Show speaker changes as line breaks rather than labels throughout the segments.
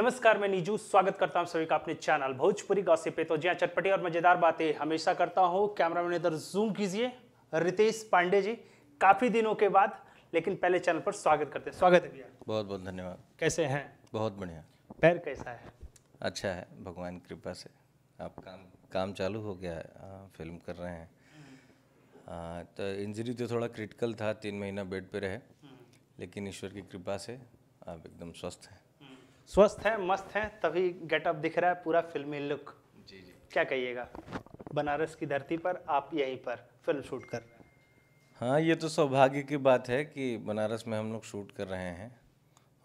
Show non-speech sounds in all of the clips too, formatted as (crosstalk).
नमस्कार मैं नीजू स्वागत करता हूं सभी का अपने चैनल भोजपुरी गौसे पे तो जी हाँ, चटपटी और मजेदार बातें हमेशा करता हूं मैन इधर जूम कीजिए रितेश पांडे जी काफी दिनों के बाद लेकिन पहले चैनल पर स्वागत करते हैं स्वागत है भैया
बहुत बहुत धन्यवाद कैसे हैं बहुत बढ़िया पैर कैसा है अच्छा है भगवान की कृपा से आप काम काम चालू हो गया है हाँ, फिल्म कर रहे हैं आ, हम्म। हाँ, तो इंजरी तो थोड़ा क्रिटिकल था तीन महीना बेड पे रहे हम्म। लेकिन ईश्वर की कृपा से आप एकदम स्वस्थ हैं
स्वस्थ हैं मस्त हैं तभी गेटअप दिख रहा है पूरा फिल्मी लुक जी जी क्या कहिएगा बनारस की धरती पर आप यहीं पर फिल्म शूट कर रहे हैं
हाँ ये तो सौभाग्य की बात है कि बनारस में हम लोग शूट कर रहे हैं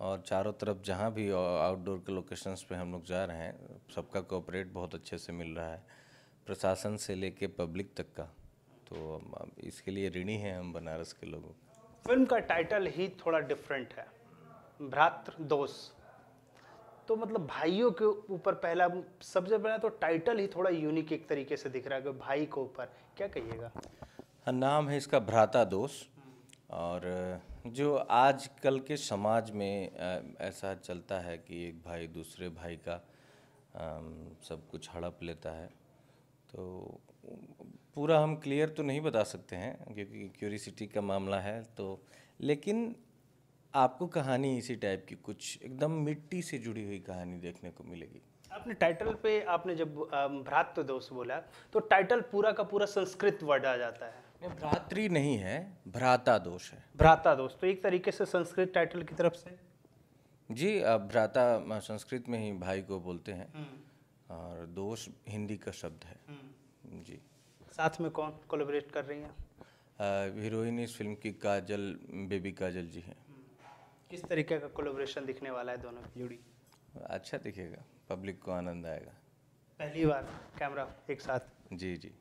और चारों तरफ जहाँ भी आउटडोर के लोकेशंस पे हम लोग जा रहे हैं सबका कोऑपरेट बहुत अच्छे से मिल रहा है प्रशासन से लेके पब्लिक तक का तो इसके लिए ऋणी हैं हम बनारस के लोगों
फिल्म का टाइटल ही थोड़ा डिफरेंट है भ्रातृ दोष तो मतलब भाइयों के ऊपर पहला सबसे पहला तो टाइटल ही थोड़ा यूनिक एक तरीके से दिख रहा है भाई को ऊपर क्या कहिएगा
हाँ, नाम है इसका भ्राता दोष और जो आजकल के समाज में ऐसा चलता है कि एक भाई दूसरे भाई का सब कुछ हड़प लेता है तो पूरा हम क्लियर तो नहीं बता सकते हैं क्योंकि क्यूरिसिटी का मामला है तो लेकिन आपको कहानी इसी टाइप की कुछ एकदम मिट्टी से जुड़ी हुई कहानी देखने को मिलेगी
आपने टाइटल पे आपने जब भ्रातृ दोष बोला तो टाइटल पूरा का पूरा संस्कृत वर्ड आ जाता है भ्रात्री
नहीं है भ्राता दोष है
भ्राता दोष तो एक तरीके से संस्कृत टाइटल की तरफ से
जी भ्राता संस्कृत में ही भाई को बोलते हैं हम्म। और दोष हिंदी का शब्द है हम्म। जी
साथ में कौन कोलेबरेट कर रही
हैं हीरोइन इस फिल्म की काजल बेबी काजल जी हैं
किस तरीके का कोलोब्रेशन दिखने वाला है दोनों की जुड़ी
अच्छा दिखेगा पब्लिक को आनंद आएगा
पहली बार कैमरा एक साथ जी जी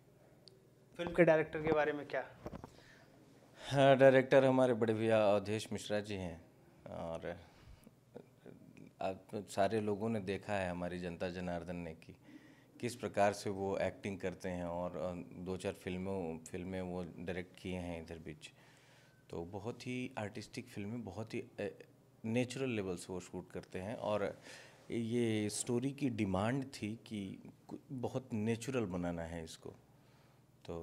फिल्म के डायरेक्टर के बारे में क्या
हाँ डायरेक्टर हमारे बड़े भैया अवधेश मिश्रा जी हैं और आप सारे लोगों ने देखा है हमारी जनता जनार्दन ने कि किस प्रकार से वो एक्टिंग करते हैं और दो चार फिल्मों फिल्में वो डायरेक्ट किए हैं इधर बीच तो बहुत ही आर्टिस्टिक फिल्में बहुत ही नेचुरल लेवल से वो शूट करते हैं और ये स्टोरी की डिमांड थी कि बहुत नेचुरल बनाना है इसको तो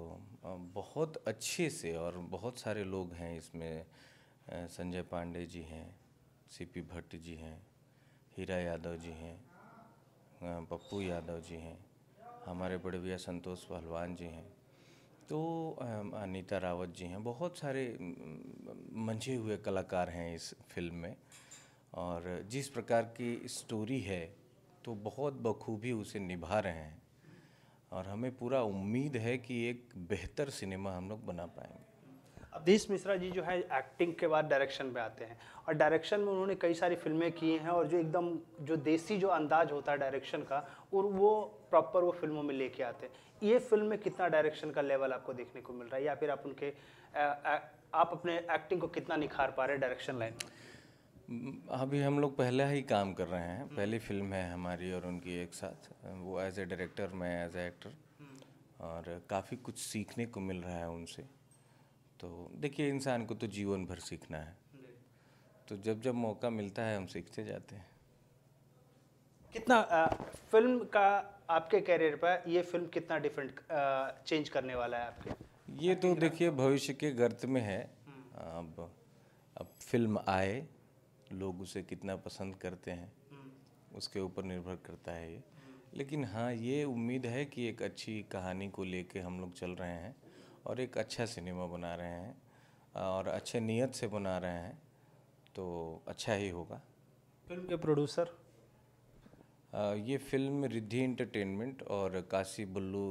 बहुत अच्छे से और बहुत सारे लोग हैं इसमें संजय पांडे जी हैं सीपी भट्ट जी हैं हीरा यादव जी हैं पप्पू यादव जी हैं हमारे बड़े भैया संतोष पहलवान जी हैं तो अनीता रावत जी हैं बहुत सारे मंझे हुए कलाकार हैं इस फिल्म में और जिस प्रकार की स्टोरी है तो बहुत बखूबी उसे निभा रहे हैं
और हमें पूरा उम्मीद है कि एक बेहतर सिनेमा हम लोग बना पाएंगे अवधीश मिश्रा जी जो है एक्टिंग के बाद डायरेक्शन में आते हैं और डायरेक्शन में उन्होंने कई सारी फिल्में की हैं और जो एकदम जो देसी जो अंदाज होता है डायरेक्शन का और वो प्रॉपर वो फिल्मों में लेके आते हैं ये फिल्म में कितना डायरेक्शन का लेवल आपको देखने को मिल रहा है या फिर आप उनके आप अपने एक्टिंग को कितना निखार पा रहे हैं डायरेक्शन हम्म, लाइन
अभी हम लोग पहला ही काम कर रहे हैं पहली फिल्म है हमारी और उनकी एक साथ वो एज ए डायरेक्टर मैं एज ए एक्टर और काफ़ी कुछ सीखने को मिल रहा है उनसे तो देखिए इंसान को तो जीवन भर सीखना है तो जब जब मौका मिलता है हम सीखते जाते हैं
कितना आ, फिल्म का आपके कैरियर पर ये फिल्म कितना डिफरेंट चेंज करने वाला है आपके
ये तो देखिए भविष्य के गर्त में है हम्म। अब अब फिल्म आए लोग उसे कितना पसंद करते हैं हम्म। उसके ऊपर निर्भर करता है ये हम्म। लेकिन हाँ ये उम्मीद है कि एक अच्छी कहानी को लेके हम लोग चल रहे हैं और एक अच्छा सिनेमा बना रहे हैं और अच्छे नीयत से बना रहे हैं तो अच्छा ही होगा
फिल्म के प्रोड्यूसर
ये फिल्म रिद्धि इंटरटेनमेंट और काशी बुल्लू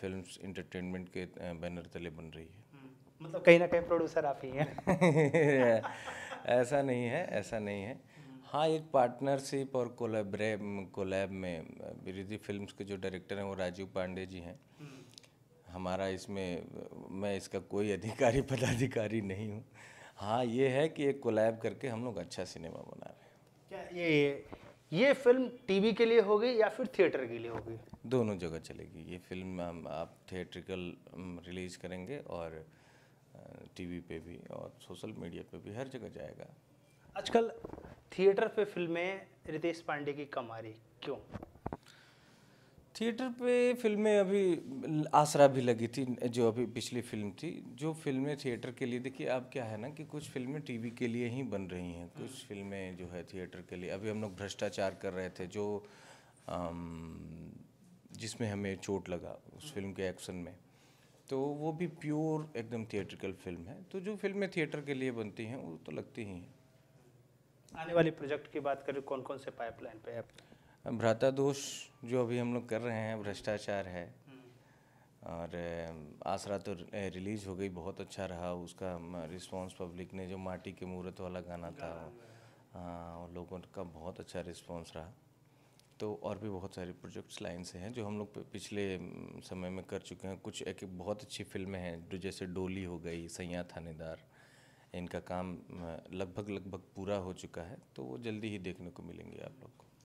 फिल्म्स इंटरटेनमेंट के बैनर तले बन रही है
हम्म, मतलब कहीं ना कहीं प्रोड्यूसर आप ही हैं
(laughs) ऐसा नहीं है ऐसा नहीं है हम्म। हाँ एक पार्टनरशिप और कोलैब कोलैब में रिद्धि फिल्म्स के जो डायरेक्टर हैं वो राजीव पांडे जी हैं हम्म। हमारा इसमें मैं इसका कोई अधिकारी पदाधिकारी नहीं हूँ हाँ ये है कि एक कोलैब करके हम लोग अच्छा सिनेमा बना रहे हैं
क्या ये ये फिल्म टीवी के लिए होगी या फिर थिएटर के लिए होगी
दोनों जगह चलेगी ये फिल्म हम आप थिएट्रिकल रिलीज़ करेंगे और टीवी पे भी और सोशल मीडिया पे भी हर जगह जाएगा
आजकल थिएटर पे फिल्में रितेश पांडे की कम आ रही क्यों थिएटर पे
फिल्में अभी आसरा भी लगी थी जो अभी पिछली फिल्म थी जो फिल्में थिएटर के लिए देखिए अब क्या है ना कि कुछ फिल्में टीवी के लिए ही बन रही हैं कुछ हाँ। फिल्में जो है थिएटर के लिए अभी हम लोग भ्रष्टाचार कर रहे थे जो जिसमें हमें चोट लगा उस फिल्म के एक्शन में तो वो भी प्योर एकदम थिएट्रिकल फिल्म है तो जो फिल्में थिएटर के लिए बनती हैं वो तो लगती ही हैं
आने वाले प्रोजेक्ट की बात करें कौन कौन से पाइपलाइन पे है
भ्राता दोष जो अभी हम लोग कर रहे हैं भ्रष्टाचार है और आसरा तो रिलीज़ हो गई बहुत अच्छा रहा उसका रिस्पांस पब्लिक ने जो माटी के मूर्त वाला गाना था हाँ लोगों का बहुत अच्छा रिस्पांस रहा तो और भी बहुत सारे प्रोजेक्ट्स लाइन से हैं जो हम लोग पिछले समय में कर चुके हैं कुछ एक बहुत अच्छी फिल्में हैं जैसे डोली हो गई सैया थानेदार इनका काम लगभग लगभग पूरा हो चुका है तो वो जल्दी ही देखने को मिलेंगे आप लोग को